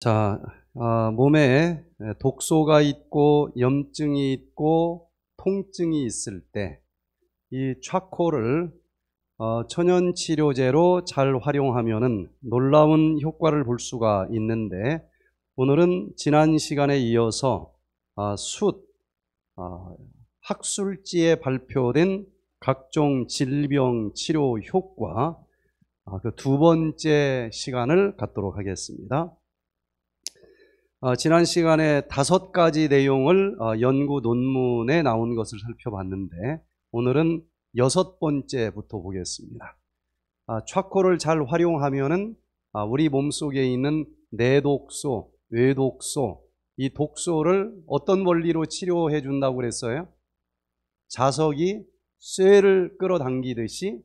자, 아, 몸에 독소가 있고 염증이 있고 통증이 있을 때 이 차코를 어, 천연 치료제로 잘활용하면 놀라운 효과를 볼 수가 있는데 오늘은 지난 시간에 이어서 아, 숯 아, 학술지에 발표된 각종 질병 치료 효과 아, 그두 번째 시간을 갖도록 하겠습니다. 어, 지난 시간에 다섯 가지 내용을 어, 연구 논문에 나온 것을 살펴봤는데 오늘은 여섯 번째부터 보겠습니다. 아, 차코를 잘 활용하면은 아, 우리 몸 속에 있는 내독소, 외독소 이 독소를 어떤 원리로 치료해 준다고 그랬어요? 자석이 쇠를 끌어당기듯이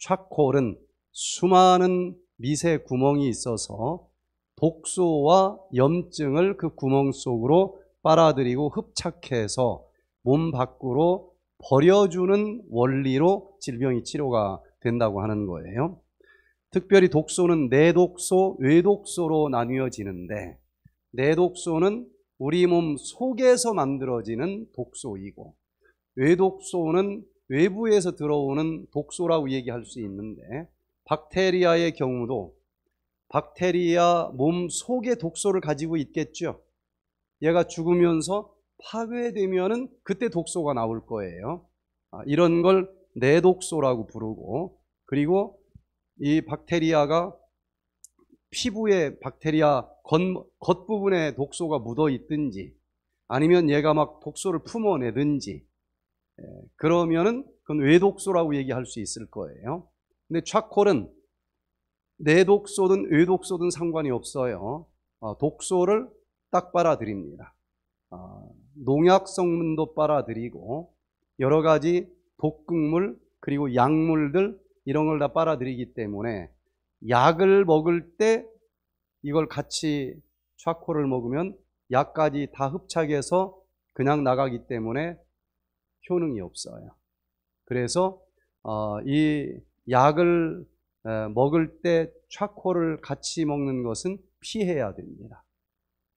차콜은 수많은 미세 구멍이 있어서 독소와 염증을 그 구멍 속으로 빨아들이고 흡착해서 몸 밖으로 버려주는 원리로 질병이 치료가 된다고 하는 거예요. 특별히 독소는 내독소, 외독소로 나뉘어지는데 내독소는 우리 몸 속에서 만들어지는 독소이고 외독소는 외부에서 들어오는 독소라고 얘기할 수 있는데 박테리아의 경우도 박테리아 몸속에 독소를 가지고 있겠죠. 얘가 죽으면서 파괴되면은 그때 독소가 나올 거예요. 아, 이런 걸 내독소라고 부르고 그리고 이 박테리아가 피부에 박테리아 겉, 부분에 독소가 묻어 있든지 아니면 얘가 막 독소를 품어내든지 예, 그러면은 그건 외독소라고 얘기할 수 있을 거예요. 근데 차콜은 내 독소든 외 독소든 상관이 없어요. 어, 독소를 딱 빨아들입니다. 어, 농약 성분도 빨아들이고 여러 가지 독극물 그리고 약물들 이런 걸 다 빨아들이기 때문에 약을 먹을 때 이걸 같이 차코를 먹으면 약까지 다 흡착해서 그냥 나가기 때문에 효능이 없어요. 그래서 어, 이 약을 어, 먹을 때 차코를 같이 먹는 것은 피해야 됩니다.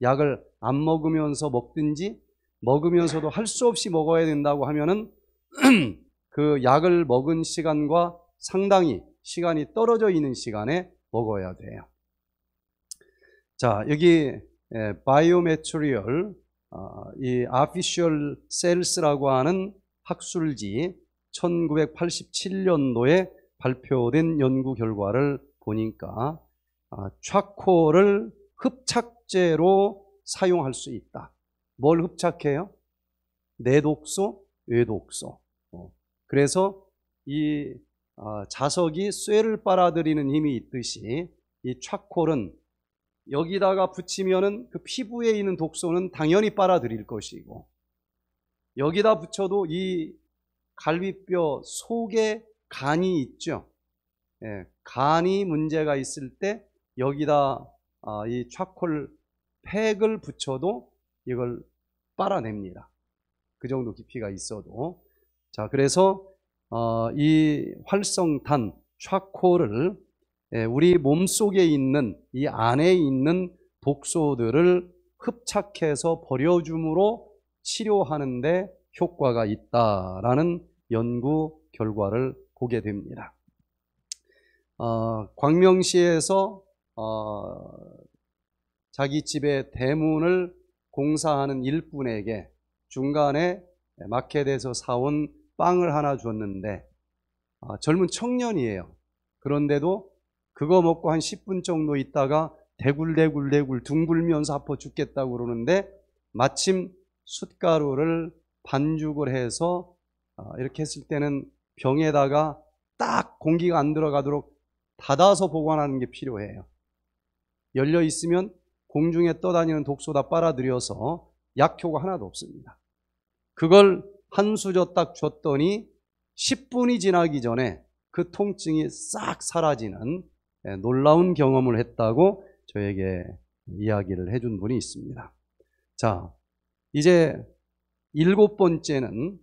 약을 안 먹으면서 먹든지 먹으면서도 할 수 없이 먹어야 된다고 하면은 그 약을 먹은 시간과 상당히 시간이 떨어져 있는 시간에 먹어야 돼요. 자, 여기 바이오 예, 메추리얼 어, 이 아피셜 셀스라고 하는 학술지 1987년도에 발표된 연구 결과를 보니까 차코를 아, 흡착제로 사용할 수 있다. 뭘 흡착해요? 내독소, 외독소. 어, 그래서 이 아, 자석이 쇠를 빨아들이는 힘이 있듯이 이 차콜은 여기다가 붙이면은 그 피부에 있는 독소는 당연히 빨아들일 것이고 여기다 붙여도 이 갈비뼈 속에 간이 있죠. 예, 간이 문제가 있을 때 여기다 아, 이 차콜 팩을 붙여도 이걸 빨아냅니다. 그 정도 깊이가 있어도. 자, 그래서 어, 이 활성탄 차콜을 예, 우리 몸 속에 있는 이 안에 있는 독소들을 흡착해서 버려줌으로 치료하는데 효과가 있다라는 연구 결과를 보게 됩니다. 어, 광명시에서 어, 자기 집의 대문을 공사하는 일꾼에게 중간에 마켓에서 사온 빵을 하나 줬는데 어, 젊은 청년이에요. 그런데도 그거 먹고 한 10분 정도 있다가 대굴대굴대굴 둥글면서 아파 죽겠다고 그러는데 마침 숯가루를 반죽을 해서 아, 이렇게 했을 때는 병에다가 딱 공기가 안 들어가도록 닫아서 보관하는 게 필요해요. 열려 있으면 공중에 떠다니는 독소 다 빨아들여서 약효가 하나도 없습니다. 그걸 한 수저 딱 줬더니 10분이 지나기 전에 그 통증이 싹 사라지는 예, 놀라운 경험을 했다고 저에게 이야기를 해 준 분이 있습니다. 자, 이제 일곱 번째는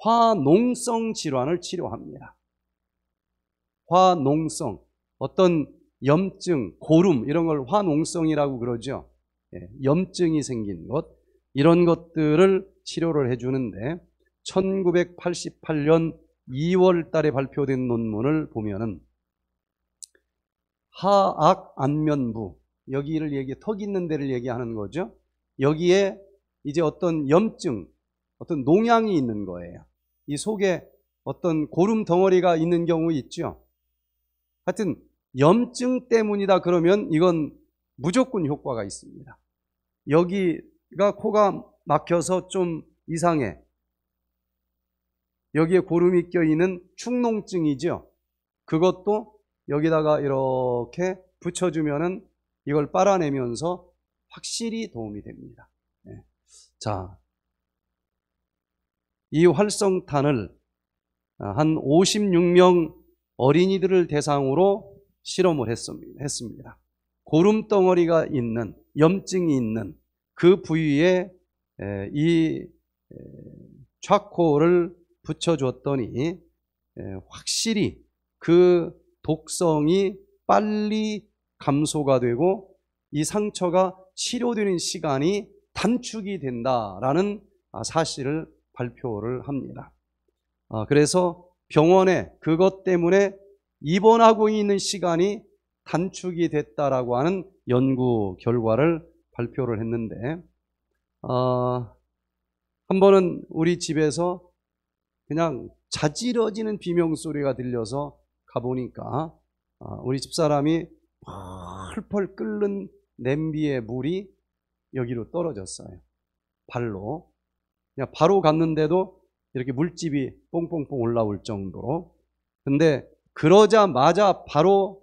화농성 질환을 치료합니다. 화농성, 어떤 염증, 고름 이런 걸 화농성이라고 그러죠. 예, 염증이 생긴 것 이런 것들을 치료를 해주는데 1988년 2월 달에 발표된 논문을 보면은 하악 안면부 여기를 얘기 턱 있는 데를 얘기하는 거죠. 여기에 이제 어떤 염증, 어떤 농양이 있는 거예요. 이 속에 어떤 고름 덩어리가 있는 경우 있죠. 하여튼 염증 때문이다 그러면 이건 무조건 효과가 있습니다. 여기가 코가 막혀서 좀 이상해. 여기에 고름이 껴있는 축농증이죠. 그것도 여기다가 이렇게 붙여주면 이걸 빨아내면서 확실히 도움이 됩니다. 네. 자, 이 활성탄을 아, 한 56명 어린이들을 대상으로 실험을 했습니다. 고름 덩어리가 있는 염증이 있는 그 부위에 이 차코를 붙여줬더니 확실히 그 독성이 빨리 감소가 되고 이 상처가 치료되는 시간이 단축이 된다라는 아, 사실을 발표를 합니다. 아, 그래서 병원에 그것 때문에 입원하고 있는 시간이 단축이 됐다라고 하는 연구 결과를 발표를 했는데 아, 한 번은 우리 집에서 그냥 자지러지는 비명 소리가 들려서 가보니까 아, 우리 집사람이 펄펄 끓는 냄비의 물이 여기로 떨어졌어요. 발로 그냥 바로 갔는데도 이렇게 물집이 뽕뽕뽕 올라올 정도로. 근데 그러자마자 바로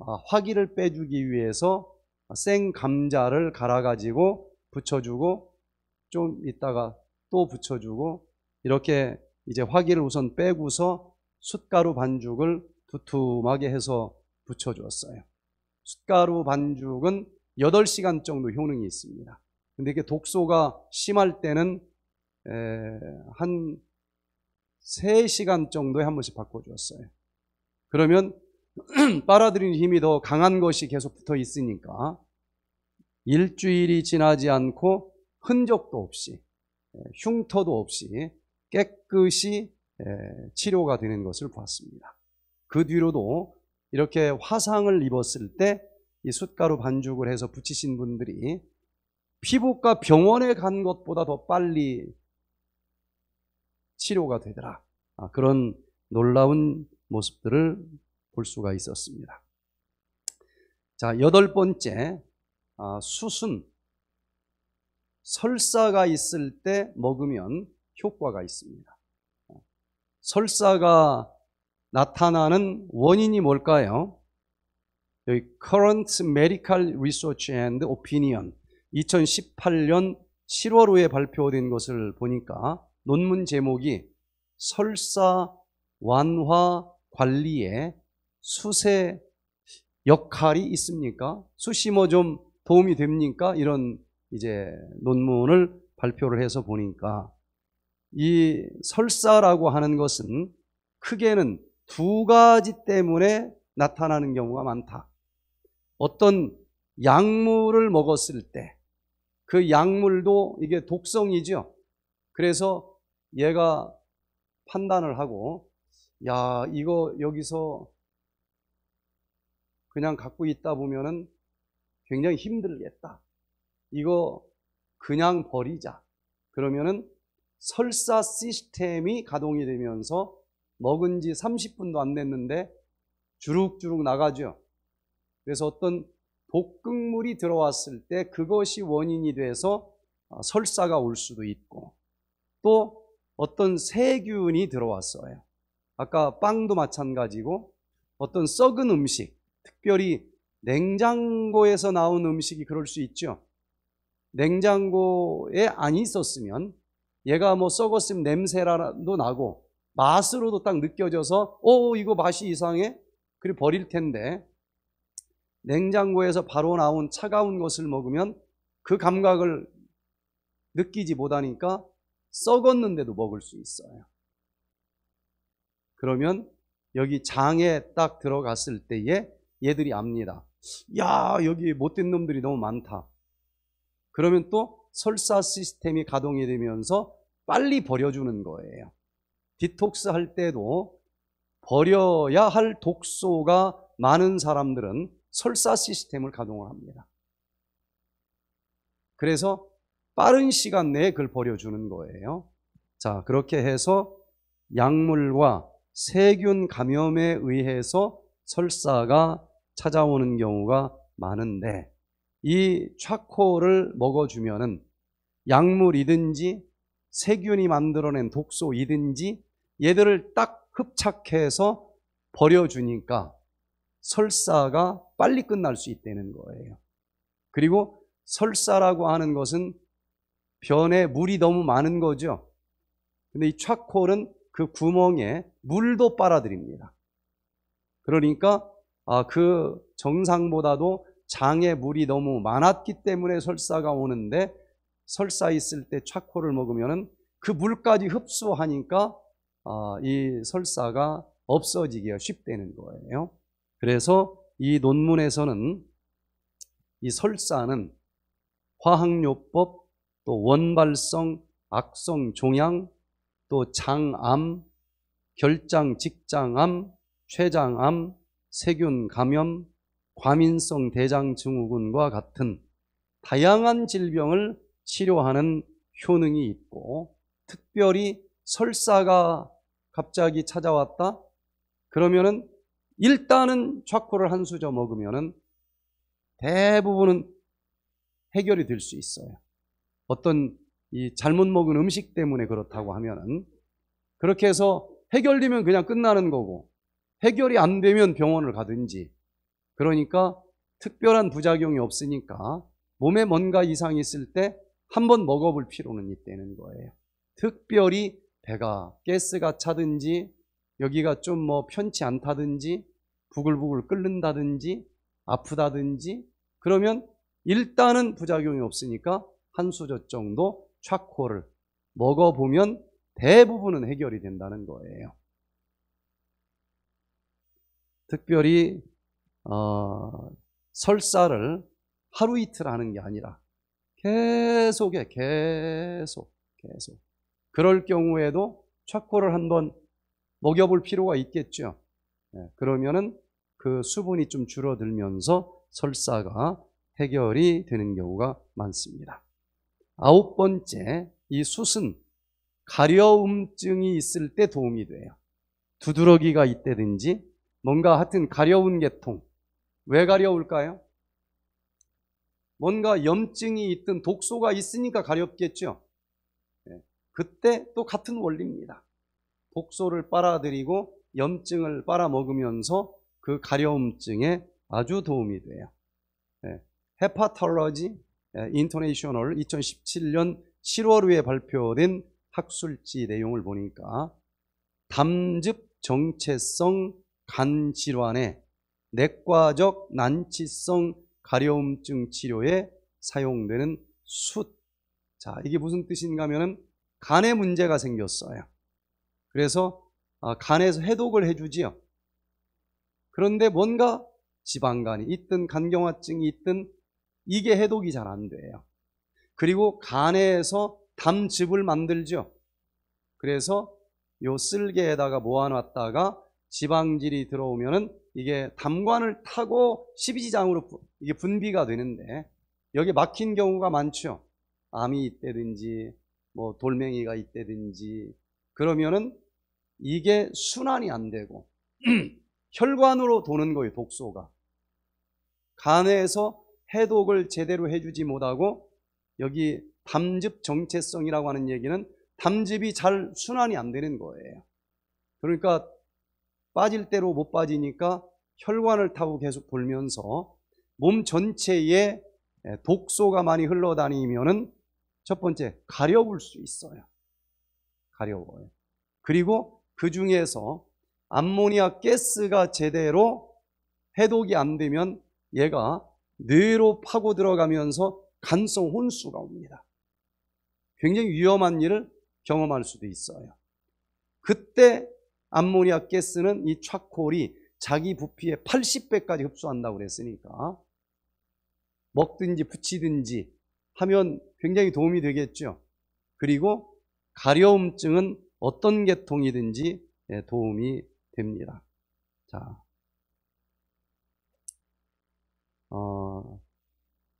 아, 화기를 빼주기 위해서 생 감자를 갈아가지고 붙여주고 좀 있다가 또 붙여주고 이렇게 이제 화기를 우선 빼고서 숯가루 반죽을 두툼하게 해서 붙여주었어요. 숯가루 반죽은 8시간 정도 효능이 있습니다. 근데 이게 독소가 심할 때는 한 3시간 정도에 한 번씩 바꿔주었어요. 그러면 빨아들이는 힘이 더 강한 것이 계속 붙어 있으니까 일주일이 지나지 않고 흔적도 없이 흉터도 없이 깨끗이 치료가 되는 것을 봤습니다. 그 뒤로도 이렇게 화상을 입었을 때 이 숯가루 반죽을 해서 붙이신 분들이 피부과 병원에 간 것보다 더 빨리 치료가 되더라. 아, 그런 놀라운 모습들을 볼 수가 있었습니다. 자, 여덟 번째, 아, 수순. 설사가 있을 때 먹으면 효과가 있습니다. 설사가 나타나는 원인이 뭘까요? 여기 Current Medical Research and Opinion 2018년 7월호에 발표된 것을 보니까 논문 제목이 설사 완화 관리에 수세 역할이 있습니까? 수심어 뭐 좀 도움이 됩니까? 이런 이제 논문을 발표를 해서 보니까 이 설사라고 하는 것은 크게는 두 가지 때문에 나타나는 경우가 많다. 어떤 약물을 먹었을 때 그 약물도 이게 독성이죠. 그래서 얘가 판단을 하고 야 이거 여기서 그냥 갖고 있다 보면은 굉장히 힘들겠다. 이거 그냥 버리자. 그러면은 설사 시스템이 가동이 되면서 먹은 지 30분도 안 됐는데 주룩주룩 나가죠. 그래서 어떤 복극물이 들어왔을 때 그것이 원인이 돼서 어, 설사가 올 수도 있고 또 어떤 세균이 들어왔어요. 아까 빵도 마찬가지고 어떤 썩은 음식, 특별히 냉장고에서 나온 음식이 그럴 수 있죠. 냉장고에 안 있었으면 얘가 뭐 썩었으면 냄새라도 나고 맛으로도 딱 느껴져서 오 어, 이거 맛이 이상해 그리고 버릴 텐데 냉장고에서 바로 나온 차가운 것을 먹으면 그 감각을 느끼지 못하니까 썩었는데도 먹을 수 있어요. 그러면 여기 장에 딱 들어갔을 때에 얘들이 압니다. 야, 여기 못된 놈들이 너무 많다. 그러면 또 설사 시스템이 가동이 되면서 빨리 버려주는 거예요. 디톡스 할 때도 버려야 할 독소가 많은 사람들은 설사 시스템을 가동을 합니다. 그래서 빠른 시간 내에 그걸 버려주는 거예요. 자, 그렇게 해서 약물과 세균 감염에 의해서 설사가 찾아오는 경우가 많은데 이 차코를 먹어주면은 약물이든지 세균이 만들어낸 독소이든지 얘들을 딱 흡착해서 버려주니까 설사가 빨리 끝날 수 있다는 거예요. 그리고 설사라고 하는 것은 변에 물이 너무 많은 거죠. 근데 이 차콜은 그 구멍에 물도 빨아들입니다. 그러니까 아, 그 정상보다도 장에 물이 너무 많았기 때문에 설사가 오는데 설사 있을 때 차콜을 먹으면은 그 물까지 흡수하니까 아, 이 설사가 없어지기가 쉽다는 거예요. 그래서 이 논문에서는 이 설사는 화학요법 또 원발성, 악성, 종양, 또 장암, 결장, 직장암, 췌장암, 세균 감염, 과민성 대장증후군과 같은 다양한 질병을 치료하는 효능이 있고 특별히 설사가 갑자기 찾아왔다 그러면은 일단은 좌코를 한 수저 먹으면은 대부분은 해결이 될 수 있어요. 어떤 이 잘못 먹은 음식 때문에 그렇다고 하면은 그렇게 해서 해결되면 그냥 끝나는 거고 해결이 안 되면 병원을 가든지 그러니까 특별한 부작용이 없으니까 몸에 뭔가 이상이 있을 때 한번 먹어볼 필요는 있다는 거예요. 특별히 배가 가스가 차든지 여기가 좀 뭐 편치 않다든지 부글부글 끓는다든지 아프다든지 그러면 일단은 부작용이 없으니까 한 수저 정도 차코를 먹어보면 대부분은 해결이 된다는 거예요. 특별히 어, 설사를 하루 이틀 하는 게 아니라 계속해 계속 계속 그럴 경우에도 차코를 한번 먹여볼 필요가 있겠죠. 네, 그러면은 그 수분이 좀 줄어들면서 설사가 해결이 되는 경우가 많습니다. 아홉 번째, 이 숯은 가려움증이 있을 때 도움이 돼요. 두드러기가 있다든지 뭔가 하여튼 가려운 계통. 왜 가려울까요? 뭔가 염증이 있든 독소가 있으니까 가렵겠죠. 예, 그때 또 같은 원리입니다. 독소를 빨아들이고 염증을 빨아먹으면서 그 가려움증에 아주 도움이 돼요. 헤파털러지 예, 인터내셔널 2017년 7월에 발표된 학술지 내용을 보니까 담즙 정체성 간질환에 내과적 난치성 가려움증 치료에 사용되는 숯. 자, 이게 무슨 뜻인가 하면은 간에 문제가 생겼어요. 그래서 아, 간에서 해독을 해주지요. 그런데 뭔가 지방간이 있든 간경화증이 있든 이게 해독이 잘 안 돼요. 그리고 간에서 담즙을 만들죠. 그래서 요 쓸개에다가 모아놨다가 지방질이 들어오면은 이게 담관을 타고 십이지장으로 이게 분비가 되는데 여기 막힌 경우가 많죠. 암이 있대든지뭐 돌멩이가 있대든지 그러면은 이게 순환이 안 되고 혈관으로 도는 거예요 독소가 간에서 해독을 제대로 해주지 못하고 여기 담즙 정체성이라고 하는 얘기는 담즙이 잘 순환이 안 되는 거예요. 그러니까 빠질 대로 못 빠지니까 혈관을 타고 계속 돌면서 몸 전체에 독소가 많이 흘러다니면은 첫 번째 가려울 수 있어요. 가려워요. 그리고 그 중에서 암모니아 가스가 제대로 해독이 안 되면 얘가 뇌로 파고 들어가면서 간성 혼수가 옵니다. 굉장히 위험한 일을 경험할 수도 있어요. 그때 암모니아 가스는 이 차콜이 자기 부피의 80배까지 흡수한다고 그랬으니까 먹든지 붙이든지 하면 굉장히 도움이 되겠죠. 그리고 가려움증은 어떤 계통이든지 예, 도움이 됩니다. 자,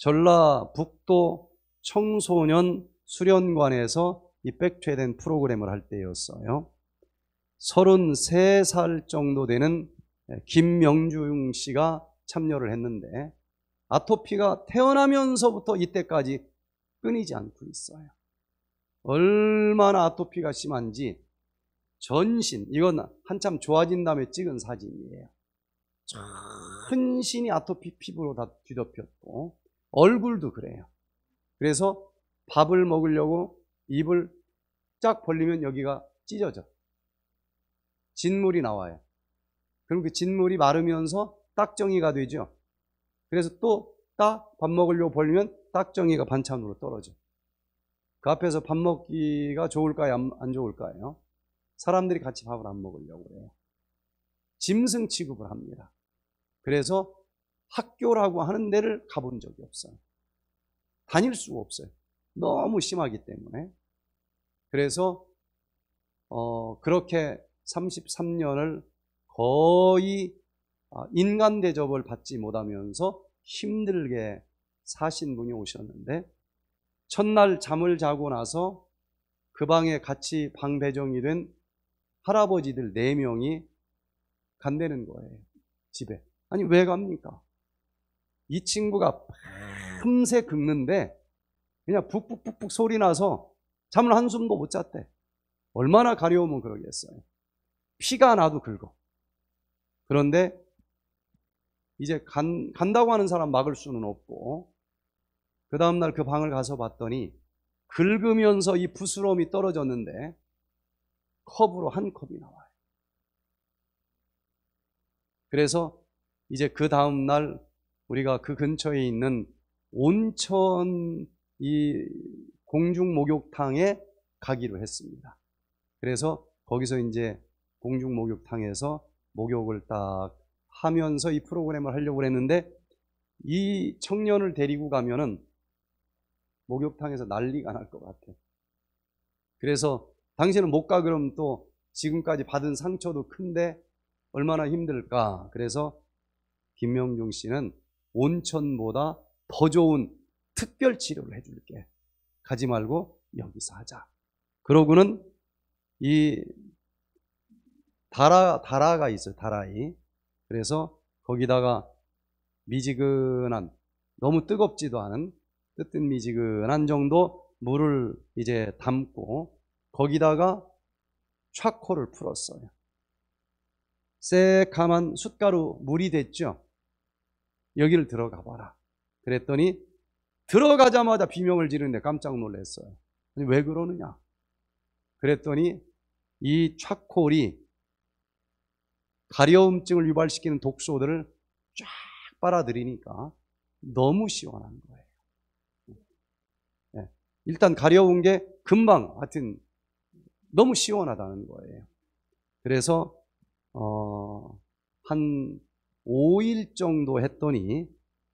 전라북도 청소년 수련관에서 이 백퇴된 프로그램을 할 때였어요. 33살 정도 되는 예, 김명중 씨가 참여를 했는데 아토피가 태어나면서부터 이때까지 끊이지 않고 있어요. 얼마나 아토피가 심한지 전신, 이건 한참 좋아진 다음에 찍은 사진이에요. 전신이 아. 아토피 피부로 다 뒤덮였고 얼굴도 그래요. 그래서 밥을 먹으려고 입을 쫙 벌리면 여기가 찢어져. 진물이 나와요. 그럼 그 진물이 마르면서 딱정이가 되죠. 그래서 또 딱 밥 먹으려고 벌리면 딱정이가 반찬으로 떨어져. 그 앞에서 밥 먹기가 좋을까요? 안 좋을까요? 사람들이 같이 밥을 안 먹으려고 그래요. 짐승 취급을 합니다. 그래서 학교라고 하는 데를 가본 적이 없어요. 다닐 수가 없어요. 너무 심하기 때문에. 그래서 어, 그렇게 33년을 거의 아, 인간 대접을 받지 못하면서 힘들게 사신 분이 오셨는데 첫날 잠을 자고 나서 그 방에 같이 방 배정이 된 할아버지들 4명이 간대는 거예요. 집에. 아니 왜 갑니까? 이 친구가 밤새 긁는데 그냥 북북북북 소리 나서 잠을 한숨도 못 잤대. 얼마나 가려우면 그러겠어요. 피가 나도 긁어. 그런데 이제 간, 간다고 하는 사람 막을 수는 없고 그 다음날 그 방을 가서 봤더니 긁으면서 이부스러움이 떨어졌는데 컵으로 한 컵이 나와요. 그래서 이제 그 다음날 우리가 그 근처에 있는 온천 이 공중 목욕탕에 가기로 했습니다. 그래서 거기서 이제 공중 목욕탕에서 목욕을 딱 하면서 이 프로그램을 하려고 했는데 이 청년을 데리고 가면은 목욕탕에서 난리가 날 것 같아. 그래서 당신은 못 가 그럼 또 지금까지 받은 상처도 큰데 얼마나 힘들까. 그래서 김명중 씨는 온천보다 더 좋은 특별 치료를 해줄게. 가지 말고 여기서 하자. 그러고는 이 다라 다라가 있어요. 다라이. 그래서 거기다가 미지근한 너무 뜨겁지도 않은 뜨뜻미지근한 정도 물을 이제 담고 거기다가 차코를 풀었어요. 새카만 숯가루 물이 됐죠. 여기를 들어가 봐라. 그랬더니 들어가자마자 비명을 지르는데 깜짝 놀랐어요. 왜 그러느냐? 그랬더니 이 차콜이 가려움증을 유발시키는 독소들을 쫙 빨아들이니까 너무 시원한 거예요. 예. 일단 가려운 게 금방 하여튼 너무 시원하다는 거예요. 그래서 어, 한 5일 정도 했더니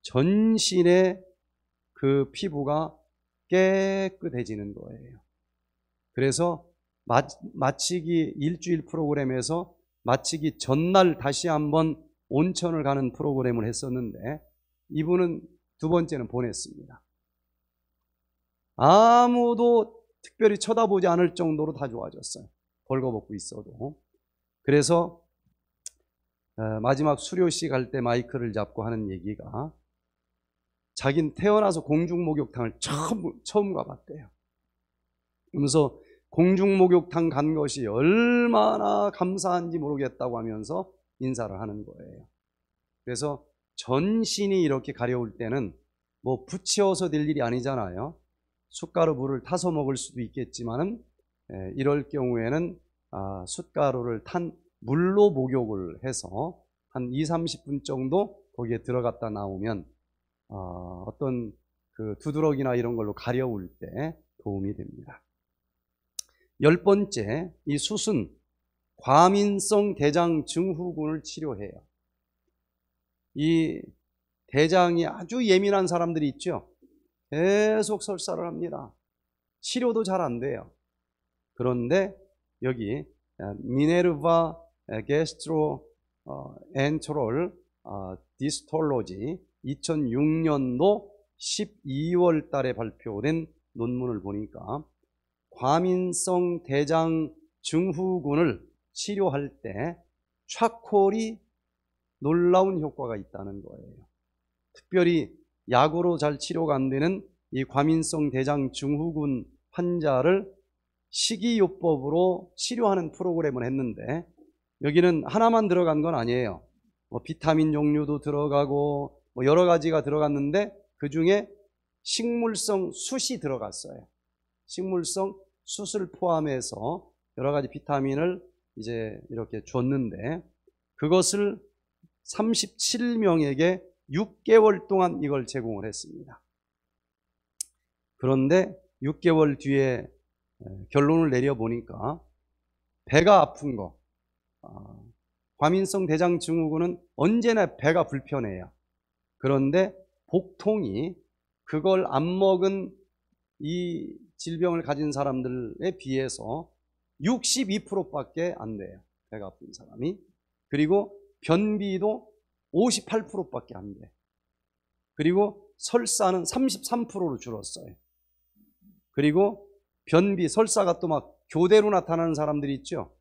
전신의 그 피부가 깨끗해지는 거예요. 그래서 마, 마치기 일주일 프로그램에서 마치기 전날 다시 한번 온천을 가는 프로그램을 했었는데 이분은 두 번째는 보냈습니다. 아무도 특별히 쳐다보지 않을 정도로 다 좋아졌어요. 벌거벗고 있어도. 그래서 어, 마지막 수료식 할때 마이크를 잡고 하는 얘기가 자긴 태어나서 공중 목욕탕을 처음 처음 가봤대요. 그러면서 공중 목욕탕 간 것이 얼마나 감사한지 모르겠다고 하면서 인사를 하는 거예요. 그래서 전신이 이렇게 가려울 때는 뭐 붙여서 될 일이 아니잖아요. 숯가루 물을 타서 먹을 수도 있겠지만은 예, 이럴 경우에는 아, 숯가루를 탄 물로 목욕을 해서 한 2, 30분 정도 거기에 들어갔다 나오면 어, 어떤 그 두드러기나 이런 걸로 가려울 때 도움이 됩니다. 열 번째, 이 수순 과민성 대장 증후군을 치료해요. 이 대장이 아주 예민한 사람들이 있죠. 계속 설사를 합니다. 치료도 잘 안 돼요. 그런데 여기 아, 미네르바 게스트로엔트롤 어, 어, 디스톨로지 2006년도 12월 달에 발표된 논문을 보니까 과민성 대장 증후군을 치료할 때 차콜이 놀라운 효과가 있다는 거예요. 특별히 약으로 잘 치료가 안 되는 이 과민성 대장 증후군 환자를 식이요법으로 치료하는 프로그램을 했는데 여기는 하나만 들어간 건 아니에요. 뭐 비타민 종류도 들어가고 뭐 여러 가지가 들어갔는데 그 중에 식물성 숯이 들어갔어요. 식물성 숯을 포함해서 여러 가지 비타민을 이제 이렇게 줬는데 그것을 37명에게 6개월 동안 이걸 제공을 했습니다. 그런데 6개월 뒤에 결론을 내려보니까 배가 아픈 거, 어, 과민성 대장 증후군은 언제나 배가 불편해요. 그런데 복통이 그걸 안 먹은 이 질병을 가진 사람들에 비해서 62%밖에 안 돼요. 배가 아픈 사람이. 그리고 변비도 58%밖에 안 돼. 그리고 설사는 33%로 줄었어요. 그리고 변비, 설사가 또 막 교대로 나타나는 사람들이 있죠.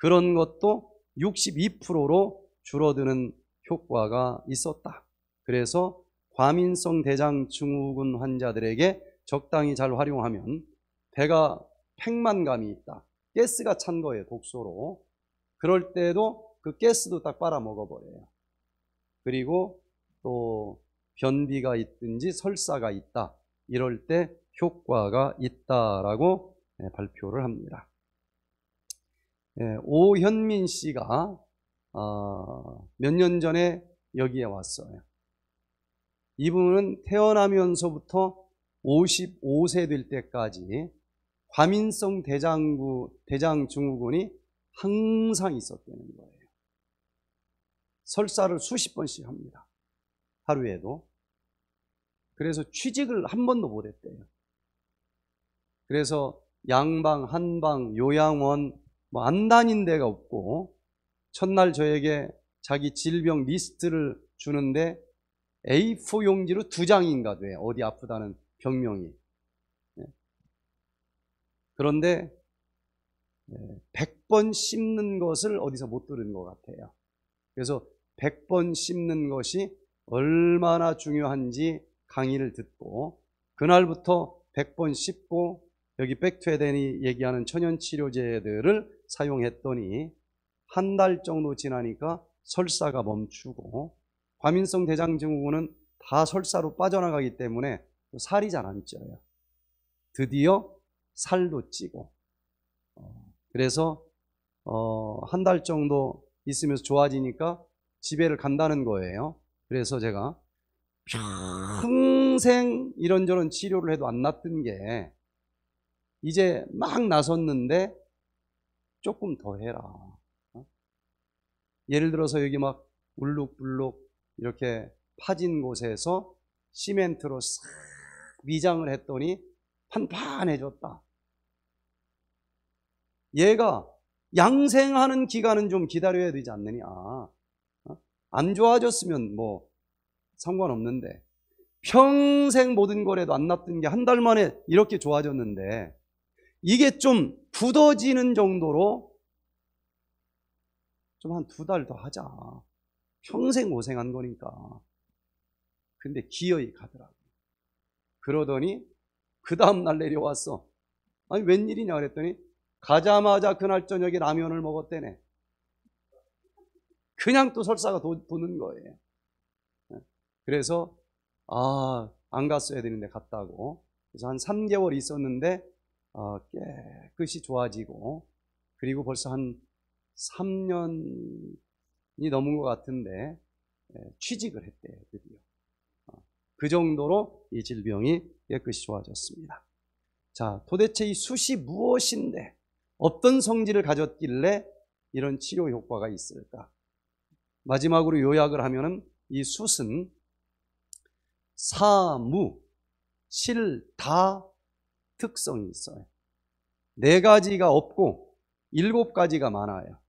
그런 것도 62%로 줄어드는 효과가 있었다. 그래서 과민성 대장증후군 환자들에게 적당히 잘 활용하면 배가 팽만감이 있다. 가스가 찬 거예요, 독소로. 그럴 때도 그 가스도 딱 빨아먹어버려요. 그리고 또 변비가 있든지 설사가 있다. 이럴 때 효과가 있다라고 네, 발표를 합니다. 예, 오현민 씨가 어, 몇 년 전에 여기에 왔어요. 이분은 태어나면서부터 55세 될 때까지 과민성 대장구, 대장증후군이 항상 있었다는 거예요. 설사를 수십 번씩 합니다. 하루에도. 그래서 취직을 한 번도 못 했대요. 그래서 양방, 한방, 요양원, 뭐안 다닌 데가 없고 첫날 저에게 자기 질병 리스트를 주는데 A4 용지로 두 장인가 돼 어디 아프다는 병명이 예. 그런데 100번 예, 씹는 것을 어디서 못 들은 것 같아요 그래서 100번 씹는 것이 얼마나 중요한지 강의를 듣고 그날부터 100번 씹고 여기 백투에덴이 얘기하는 천연치료제들을 사용했더니 한 달 정도 지나니까 설사가 멈추고 과민성 대장증후군은 다 설사로 빠져나가기 때문에 살이 잘 안 쪄요. 드디어 살도 찌고 어, 그래서 어, 한 달 정도 있으면서 좋아지니까 집에를 간다는 거예요. 그래서 제가 평생 이런저런 치료를 해도 안 낫던 게 이제 막 나섰는데 조금 더 해라. 어? 예를 들어서 여기 막 울룩불룩 이렇게 파진 곳에서 시멘트로 싹 미장을 했더니 판판해졌다. 얘가 양생하는 기간은 좀 기다려야 되지 않느냐. 어? 안 좋아졌으면 뭐 상관없는데 평생 모든 거래도 안 났던 게 한 달 만에 이렇게 좋아졌는데 이게 좀 굳어지는 정도로 좀 한 두 달 더 하자. 평생 고생한 거니까. 근데 기어이 가더라고. 그러더니 그 다음날 내려왔어. 아니 웬일이냐 그랬더니 가자마자 그날 저녁에 라면을 먹었대네. 그냥 또 설사가 도, 도는 거예요. 예. 그래서 아안 갔어야 되는데 갔다고. 그래서 한 3개월 있었는데 어, 깨끗이 좋아지고 그리고 벌써 한 3년이 넘은 것 같은데 예, 취직을 했대 드디어 어, 그 정도로 이 질병이 깨끗이 좋아졌습니다 자 도대체 이 숱이 무엇인데 어떤 성질을 가졌길래 이런 치료 효과가 있을까 마지막으로 요약을 하면은 이 숱은 사무 실다 특성이 있어요. 네 가지가 없고 일곱 가지가 많아요.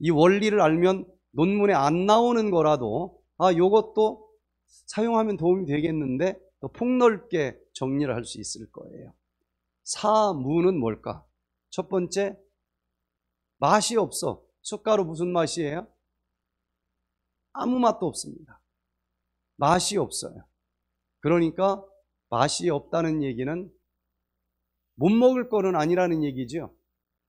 이 원리를 알면 논문에 안 나오는 거라도 아, 요것도 사용하면 도움이 되겠는데 더 폭넓게 정리를 할 수 있을 거예요. 사무는 뭘까? 첫 번째, 맛이 없어. 숟가루 무슨 맛이에요? 아무 맛도 없습니다. 맛이 없어요. 그러니까 맛이 없다는 얘기는 못 먹을 거는 아니라는 얘기죠.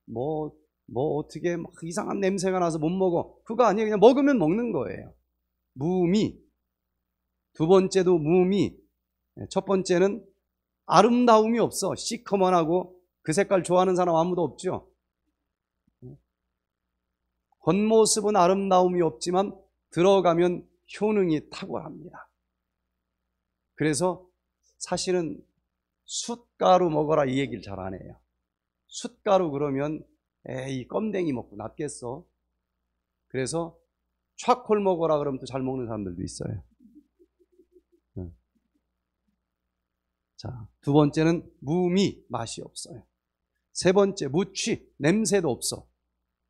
뭐, 뭐 어떻게 막 이상한 냄새가 나서 못 먹어. 그거 아니에요. 그냥 먹으면 먹는 거예요. 무음이. 두 번째도 무음이. 네, 첫 번째는 아름다움이 없어. 시커먼 하고 그 색깔 좋아하는 사람 아무도 없죠. 겉모습은 아름다움이 없지만 들어가면 효능이 탁월합니다. 그래서 사실은 숯가루 먹어라 이 얘기를 잘 안 해요. 숯가루 그러면 에이 껌댕이 먹고 낫겠어. 그래서 차콜 먹어라 그러면 또 잘 먹는 사람들도 있어요. 네. 자, 두 번째는 무미, 맛이 없어요. 세 번째, 무취, 냄새도 없어.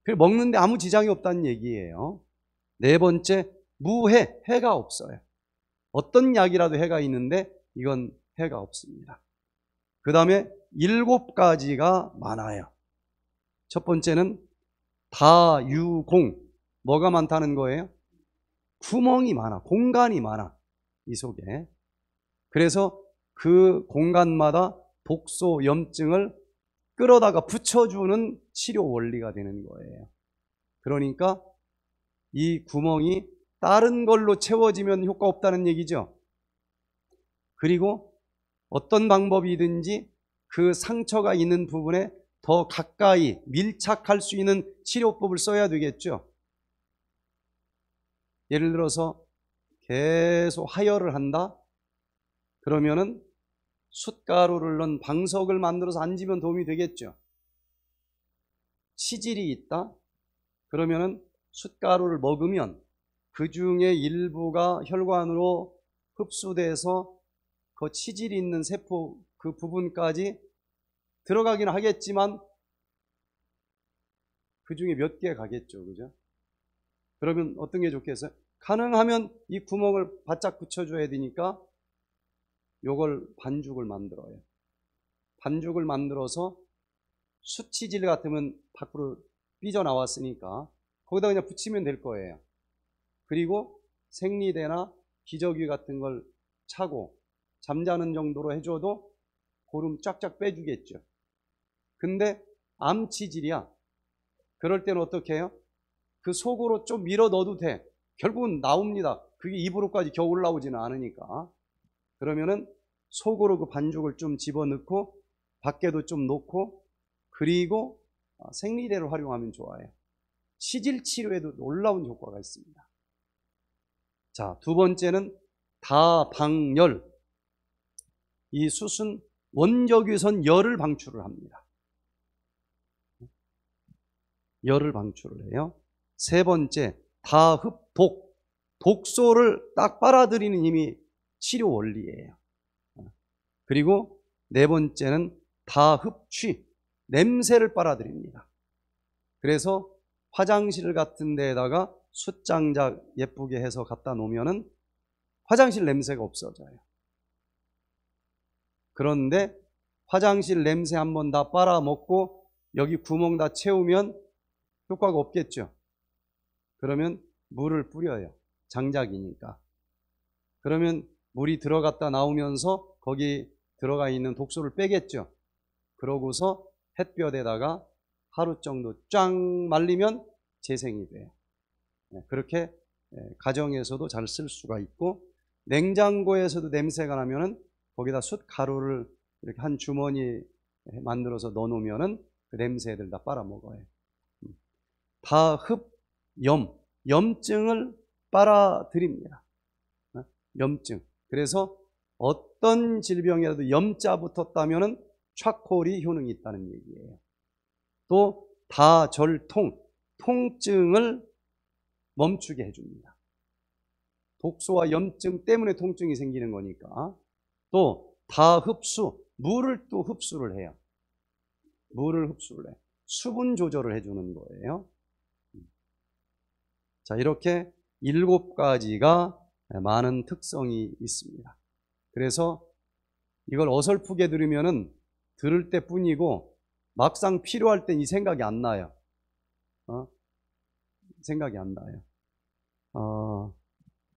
그 먹는데 아무 지장이 없다는 얘기예요. 네 번째, 무해, 해가 없어요. 어떤 약이라도 해가 있는데 이건 해가 없습니다. 그 다음에 일곱 가지가 많아요. 첫 번째는 다유공. 뭐가 많다는 거예요? 구멍이 많아. 공간이 많아. 이 속에. 그래서 그 공간마다 복소 염증을 끌어다가 붙여주는 치료 원리가 되는 거예요. 그러니까 이 구멍이 다른 걸로 채워지면 효과 없다는 얘기죠. 그리고 어떤 방법이든지 그 상처가 있는 부분에 더 가까이 밀착할 수 있는 치료법을 써야 되겠죠. 예를 들어서 계속 하혈을 한다. 그러면은 숯가루를 넣은 방석을 만들어서 앉으면 도움이 되겠죠. 치질이 있다. 그러면은 숯가루를 먹으면 그 중에 일부가 혈관으로 흡수돼서 그 치질 있는 세포 그 부분까지 들어가긴 하겠지만 그 중에 몇 개 가겠죠. 그죠? 그러면 어떤 게 좋겠어요? 가능하면 이 구멍을 바짝 붙여줘야 되니까 요걸 반죽을 만들어요. 반죽을 만들어서 수치질 같으면 밖으로 삐져나왔으니까 거기다 그냥 붙이면 될 거예요. 그리고 생리대나 기저귀 같은 걸 차고 잠자는 정도로 해줘도 고름 쫙쫙 빼주겠죠. 근데 암 치질이야. 그럴 때는 어떻게 해요? 그 속으로 좀 밀어 넣어도 돼. 결국은 나옵니다. 그게 입으로까지 겨우 올라오지는 않으니까. 그러면은 속으로 그 반죽을 좀 집어넣고 밖에도 좀 놓고 그리고 어, 생리대를 활용하면 좋아요. 치질 치료에도 놀라운 효과가 있습니다. 자, 두 번째는 다방열. 이 숯은 원적위선 열을 방출을 합니다. 열을 방출을 해요. 세 번째, 다흡복 독소를 딱 빨아들이는 힘이 치료 원리예요. 그리고 네 번째는 다흡취. 냄새를 빨아들입니다. 그래서 화장실 같은 데에다가 숯장작 예쁘게 해서 갖다 놓으면 화장실 냄새가 없어져요. 그런데 화장실 냄새 한번 다 빨아먹고 여기 구멍 다 채우면 효과가 없겠죠. 그러면 물을 뿌려요. 장작이니까. 그러면 물이 들어갔다 나오면서 거기 들어가 있는 독소를 빼겠죠. 그러고서 햇볕에다가 하루 정도 쫙 말리면 재생이 돼요. 네, 그렇게 예, 가정에서도 잘 쓸 수가 있고 냉장고에서도 냄새가 나면은 거기다 숯가루를 이렇게 한 주머니 만들어서 넣어놓으면은 그 냄새들 다 빨아먹어요. 음. 다흡염, 염증을 빨아들입니다. 어? 염증. 그래서 어떤 질병이라도 염자 붙었다면은 차콜이 효능이 있다는 얘기예요. 또 다절통, 통증을 멈추게 해줍니다. 독소와 염증 때문에 통증이 생기는 거니까 또다 흡수, 물을 또 흡수를 해요. 물을 흡수를 해. 수분 조절을 해주는 거예요. 자, 이렇게 일곱 가지가 많은 특성이 있습니다. 그래서 이걸 어설프게 들으면은 들을 때 뿐이고 막상 필요할 땐 이 생각이 안 나요. 어? 생각이 안 나요. 어,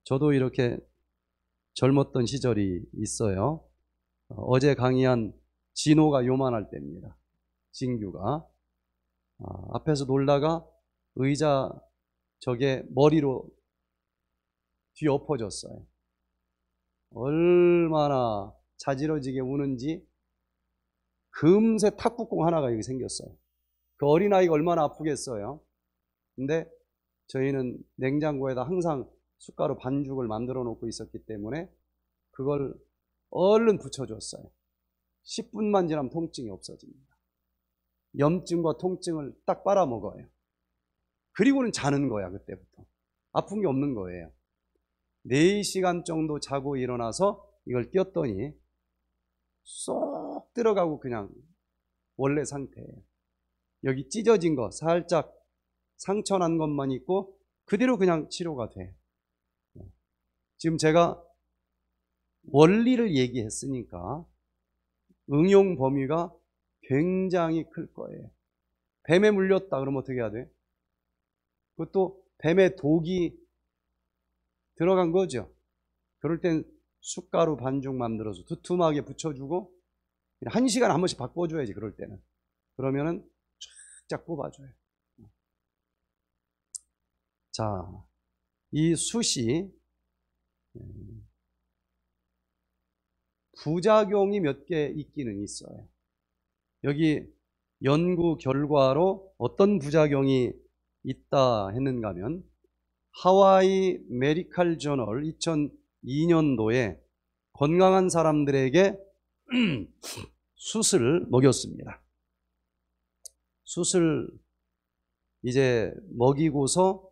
저도 이렇게 젊었던 시절이 있어요. 어, 어제 강의한 진호가 요만할 때입니다. 진규가. 아, 앞에서 놀다가 의자 저게 머리로 뒤엎어졌어요. 얼마나 자지러지게 우는지 금세 탁구공 하나가 여기 생겼어요. 그 어린아이가 얼마나 아프겠어요. 근데 저희는 냉장고에다 항상 숟가루 반죽을 만들어 놓고 있었기 때문에 그걸 얼른 붙여줬어요. 10분만 지나면 통증이 없어집니다. 염증과 통증을 딱 빨아먹어요. 그리고는 자는 거야, 그때부터. 아픈 게 없는 거예요. 4시간 정도 자고 일어나서 이걸 꼈더니 쏙 들어가고 그냥 원래 상태예요. 여기 찢어진 거 살짝 상처 난 것만 있고 그대로 그냥 치료가 돼요. 지금 제가 원리를 얘기했으니까 응용 범위가 굉장히 클 거예요. 뱀에 물렸다 그러면 어떻게 해야 돼? 그것도 뱀의 독이 들어간 거죠. 그럴 땐숟가루 반죽 만들어서 두툼하게 붙여주고 한 시간 한 번씩 바꿔줘야지 그럴 때는 그러면은 쫙쫙 뽑아줘요. 자, 이 숯이 부작용이 몇 개 있기는 있어요. 여기 연구 결과로 어떤 부작용이 있다 했는가 하면 하와이 메디칼 저널 2002년도에 건강한 사람들에게 숯을 먹였습니다. 숯을 이제 먹이고서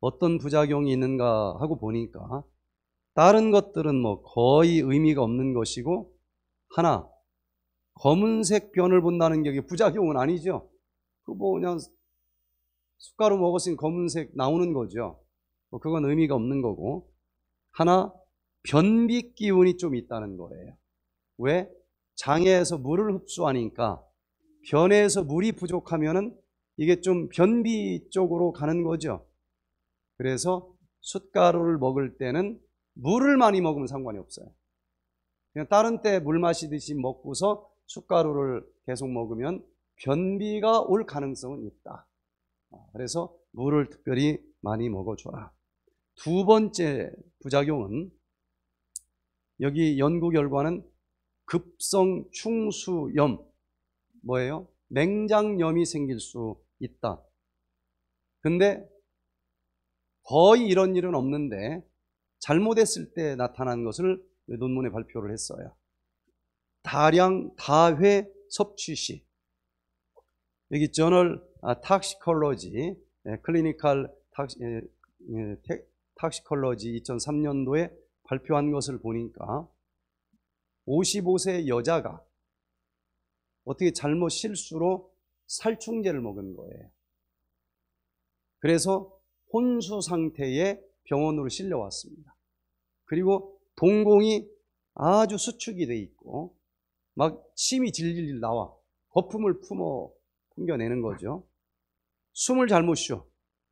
어떤 부작용이 있는가 하고 보니까 다른 것들은 뭐 거의 의미가 없는 것이고 하나 검은색 변을 본다는 게 부작용은 아니죠. 그뭐 그냥 숟가락 먹었으니 검은색 나오는 거죠. 뭐 그건 의미가 없는 거고 하나 변비 기운이 좀 있다는 거예요. 왜? 장에서 물을 흡수하니까 변에서 물이 부족하면은 이게 좀 변비 쪽으로 가는 거죠. 그래서 숟가루를 먹을 때는 물을 많이 먹으면 상관이 없어요. 그냥 다른 때 물 마시듯이 먹고서 숟가루를 계속 먹으면 변비가 올 가능성은 있다. 어, 그래서 물을 특별히 많이 먹어줘라. 두 번째 부작용은 여기 연구 결과는 급성 충수염 뭐예요? 맹장염이 생길 수 있다. 근데 거의 이런 일은 없는데 잘못했을 때 나타난 것을 논문에 발표를 했어요. 다량 다회 섭취 시 여기 저널 아, 탁시컬러지 예, 클리니컬 예, 예, 탁시컬러지 2003년도에 발표한 것을 보니까 55세 여자가 어떻게 잘못 실수로 살충제를 먹은 거예요. 그래서 혼수 상태에 병원으로 실려왔습니다. 그리고 동공이 아주 수축이 돼 있고 막 침이 질질 나와 거품을 품어 풍겨내는 거죠. 숨을 잘못 쉬어.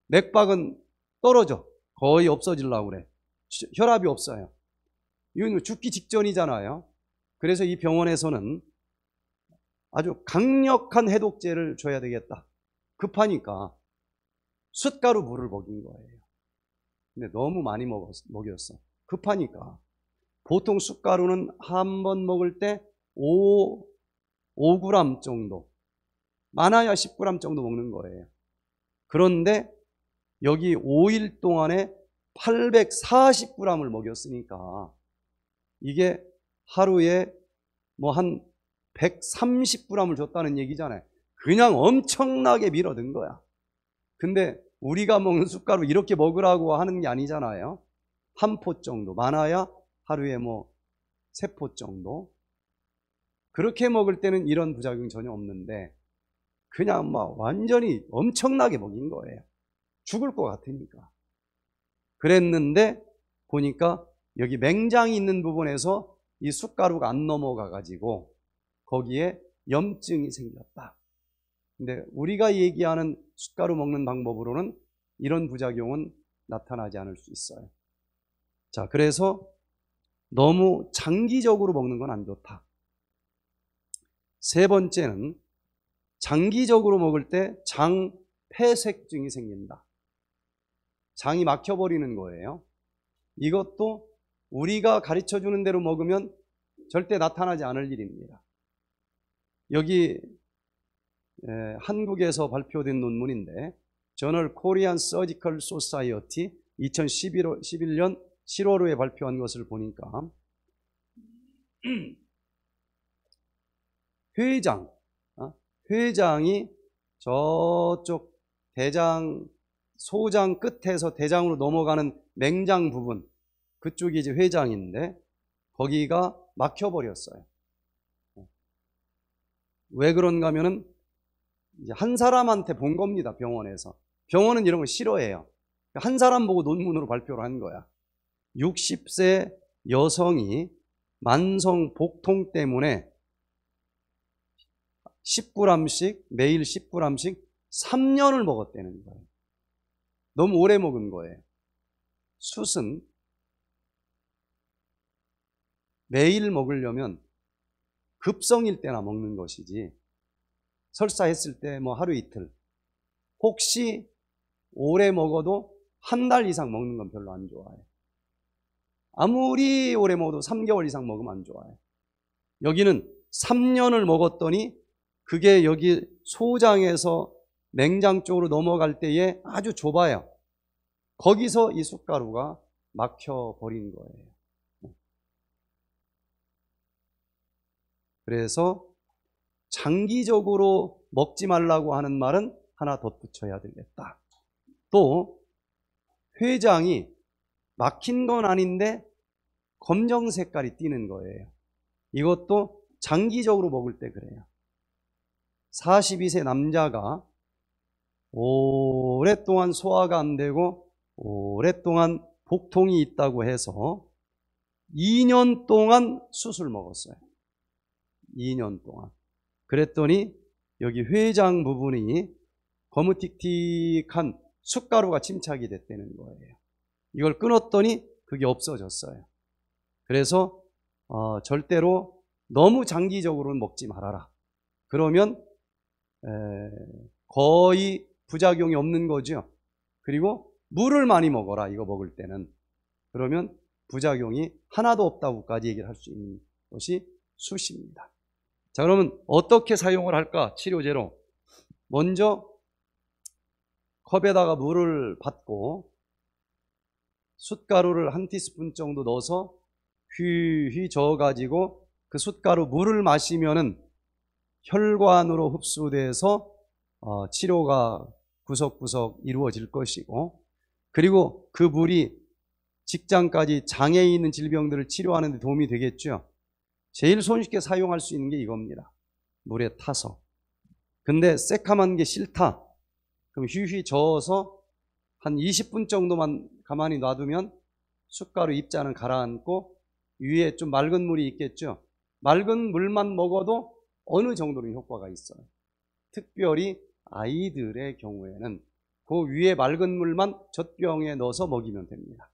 맥박은 떨어져. 거의 없어질라고 그래. 혈압이 없어요. 이건 죽기 직전이잖아요. 그래서 이 병원에서는 아주 강력한 해독제를 줘야 되겠다. 급하니까 숯가루 물을 먹인 거예요. 근데 너무 많이 먹었, 먹였어. 급하니까. 보통 쑥가루는 한 번 먹을 때 5, 5g 정도. 많아야 10g 정도 먹는 거예요. 그런데 여기 5일 동안에 840g을 먹였으니까 이게 하루에 뭐 한 130g을 줬다는 얘기잖아요. 그냥 엄청나게 밀어든 거야. 근데 우리가 먹는 숟가루 이렇게 먹으라고 하는 게 아니잖아요. 한포 정도 많아야 하루에 뭐 세 포 정도 그렇게 먹을 때는 이런 부작용이 전혀 없는데 그냥 막 완전히 엄청나게 먹인 거예요. 죽을 것 같으니까. 그랬는데 보니까 여기 맹장이 있는 부분에서 이 숯가루가 안 넘어가 가지고 거기에 염증이 생겼다. 근데 우리가 얘기하는 숯가루 먹는 방법으로는 이런 부작용은 나타나지 않을 수 있어요. 자, 그래서 너무 장기적으로 먹는 건 안 좋다. 세 번째는 장기적으로 먹을 때 장폐색증이 생긴다. 장이 막혀버리는 거예요. 이것도 우리가 가르쳐 주는 대로 먹으면 절대 나타나지 않을 일입니다. 여기 한국에서 발표된 논문인데 저널 코리안 서지컬 소사이어티 2011년 7월호에 발표한 것을 보니까 회장, 어? 회장이 저쪽 대장, 소장 끝에서 대장으로 넘어가는 맹장 부분, 그쪽이 이제 회장인데 거기가 막혀버렸어요. 왜 그런가 하면은 한 사람한테 본 겁니다, 병원에서. 병원은 이런 걸 싫어해요. 한 사람 보고 논문으로 발표를 한 거야. 60세 여성이 만성 복통 때문에 10g씩 매일 10g씩 3년을 먹었다는 거예요. 너무 오래 먹은 거예요. 숯은 매일 먹으려면 급성일 때나 먹는 것이지 설사했을 때 뭐 하루 이틀 혹시 오래 먹어도 한 달 이상 먹는 건 별로 안 좋아해요. 아무리 오래 먹어도 3개월 이상 먹으면 안 좋아요. 여기는 3년을 먹었더니 그게 여기 소장에서 맹장 쪽으로 넘어갈 때에 아주 좁아요. 거기서 이 숟가루가 막혀버린 거예요. 그래서 장기적으로 먹지 말라고 하는 말은 하나 덧붙여야 되겠다. 또 회장이 막힌 건 아닌데 검정 색깔이 띄는 거예요. 이것도 장기적으로 먹을 때 그래요. 42세 남자가 오랫동안 소화가 안 되고 오랫동안 복통이 있다고 해서 2년 동안 수술 먹었어요. 2년 동안. 그랬더니 여기 회장 부분이 거무틱틱한 숯가루가 침착이 됐다는 거예요. 이걸 끊었더니 그게 없어졌어요. 그래서 어, 절대로 너무 장기적으로는 먹지 말아라. 그러면 에, 거의 부작용이 없는 거죠. 그리고 물을 많이 먹어라. 이거 먹을 때는 그러면 부작용이 하나도 없다고까지 얘기를 할 수 있는 것이 수시입니다. 자, 그러면 어떻게 사용을 할까? 치료제로. 먼저 컵에다가 물을 받고 숯가루를 한 티스푼 정도 넣어서 휘휘 저어가지고 그 숯가루 물을 마시면은 혈관으로 흡수돼서 어, 치료가 구석구석 이루어질 것이고 그리고 그 물이 직장까지 장애에 있는 질병들을 치료하는 데 도움이 되겠죠. 제일 손쉽게 사용할 수 있는 게 이겁니다. 물에 타서. 근데 새카만 게 싫다. 그럼 휘휘 저어서 한 20분 정도만 가만히 놔두면 숯가루 입자는 가라앉고 위에 좀 맑은 물이 있겠죠. 맑은 물만 먹어도 어느 정도는 효과가 있어요. 특별히 아이들의 경우에는 그 위에 맑은 물만 젖병에 넣어서 먹이면 됩니다.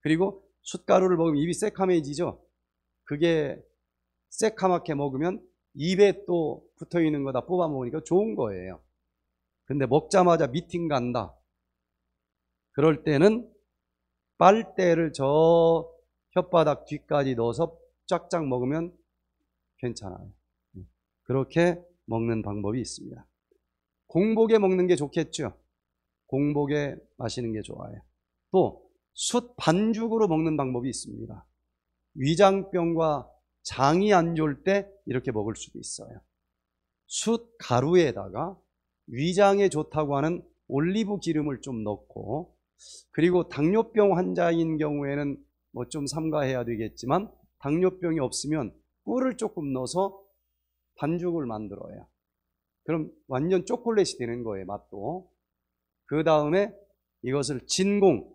그리고 숯가루를 먹으면 입이 새카매지죠. 그게 새카맣게 먹으면 입에 또 붙어 있는 거 다 뽑아 먹으니까 좋은 거예요. 근데 먹자마자 미팅 간다. 그럴 때는 빨대를 저 혓바닥 뒤까지 넣어서 쫙쫙 먹으면 괜찮아요. 예. 그렇게 먹는 방법이 있습니다. 공복에 먹는 게 좋겠죠. 공복에 마시는 게 좋아요. 또 숯 반죽으로 먹는 방법이 있습니다. 위장병과 장이 안 좋을 때 이렇게 먹을 수도 있어요. 숯 가루에다가 위장에 좋다고 하는 올리브 기름을 좀 넣고 그리고 당뇨병 환자인 경우에는 뭐 좀 삼가해야 되겠지만 당뇨병이 없으면 꿀을 조금 넣어서 반죽을 만들어요. 그럼 완전 초콜릿이 되는 거예요, 맛도. 그 다음에 이것을 진공,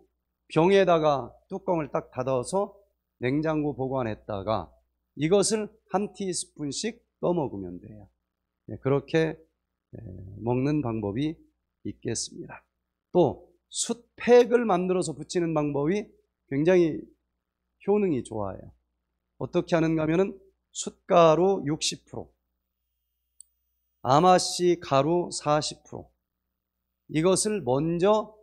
병에다가 뚜껑을 딱 닫아서 냉장고 보관했다가 이것을 한 티스푼씩 떠먹으면 돼요. 네, 그렇게 먹는 방법이 있겠습니다. 또 숯팩을 만들어서 붙이는 방법이 굉장히 효능이 좋아요. 어떻게 하는가 하면 숯가루 60%, 아마씨 가루 40%. 이것을 먼저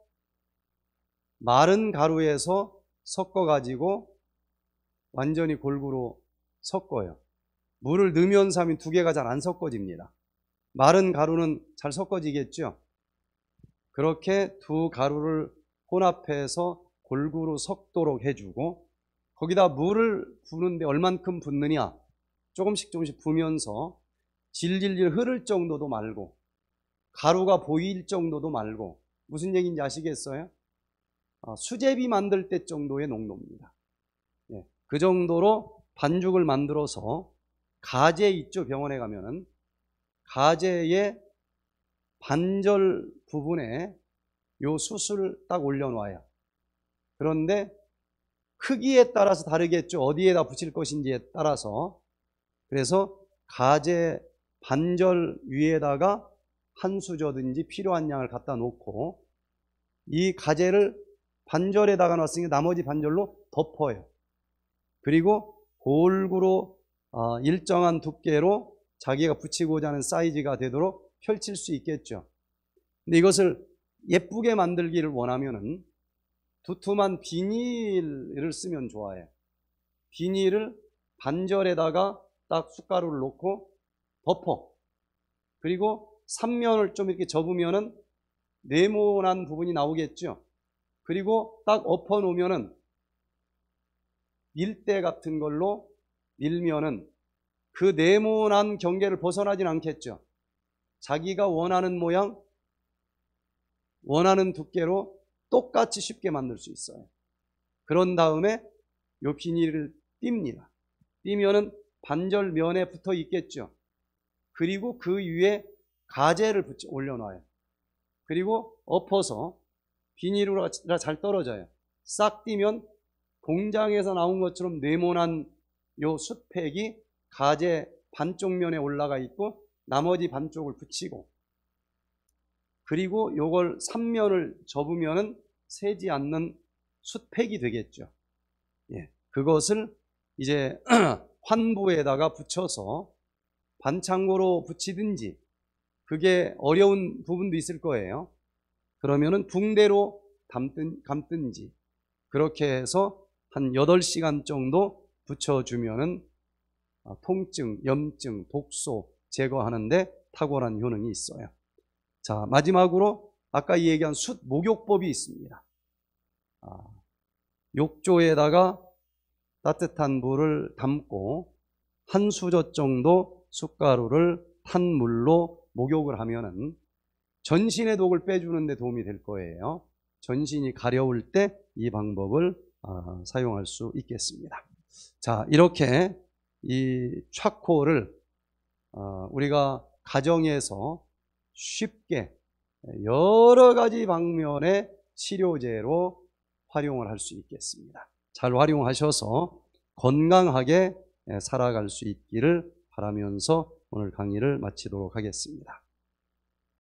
마른 가루에서 섞어 가지고 완전히 골고루 섞어요. 물을 넣으면서 면두 개가 잘 안 섞어집니다. 마른 가루는 잘 섞어지겠죠? 그렇게 두 가루를 혼합해서 골고루 섞도록 해주고 거기다 물을 부는데 얼만큼 붓느냐 조금씩 조금씩 부면서 질질질 흐를 정도도 말고 가루가 보일 정도도 말고 무슨 얘기인지 아시겠어요? 아, 수제비 만들 때 정도의 농도입니다. 예, 그 정도로 반죽을 만들어서 가재 있죠 병원에 가면은 가재에 반절 부분에 요 수술을 딱 올려놓아요. 그런데 크기에 따라서 다르겠죠. 어디에다 붙일 것인지에 따라서. 그래서 가재 반절 위에다가 한 수저든지 필요한 양을 갖다 놓고 이 가재를 반절에다가 놨으니까 나머지 반절로 덮어요. 그리고 골고루 어, 일정한 두께로 자기가 붙이고자 하는 사이즈가 되도록 펼칠 수 있겠죠. 근데 이것을 예쁘게 만들기를 원하면은 두툼한 비닐을 쓰면 좋아요 비닐을 반절에다가 딱 숟가루를 놓고 덮어. 그리고 삼면을 좀 이렇게 접으면은 네모난 부분이 나오겠죠. 그리고 딱 엎어 놓으면은 밀대 같은 걸로 밀면은 그 네모난 경계를 벗어나진 않겠죠. 자기가 원하는 모양 원하는 두께로 똑같이 쉽게 만들 수 있어요. 그런 다음에 요 비닐을 띱니다. 띄면은 반절 면에 붙어 있겠죠. 그리고 그 위에 가재를 붙여 올려놔요. 그리고 엎어서 비닐로 잘 떨어져요. 싹 띄면 공장에서 나온 것처럼 네모난 요 수팩이 가재 반쪽 면에 올라가 있고 나머지 반쪽을 붙이고 그리고 요걸 3면을 접으면은 새지 않는 숯팩이 되겠죠. 예. 그것을 이제 환부에다가 붙여서 반창고로 붙이든지 그게 어려운 부분도 있을 거예요. 그러면은 붕대로 담든, 감든지 그렇게 해서 한 8시간 정도 붙여주면은 아, 통증, 염증, 독소 제거하는데 탁월한 효능이 있어요. 자, 마지막으로 아까 얘기한 숯 목욕법이 있습니다. 아, 욕조에다가 따뜻한 물을 담고 한 수저 정도 숯가루를 탄 물로 목욕을 하면은 전신의 독을 빼주는데 도움이 될 거예요. 전신이 가려울 때 이 방법을 아, 사용할 수 있겠습니다. 자, 이렇게 이 차코를 어, 아, 우리가 가정에서 쉽게 여러 가지 방면의 치료제로 활용을 할 수 있겠습니다. 잘 활용하셔서 건강하게 살아갈 수 있기를 바라면서 오늘 강의를 마치도록 하겠습니다.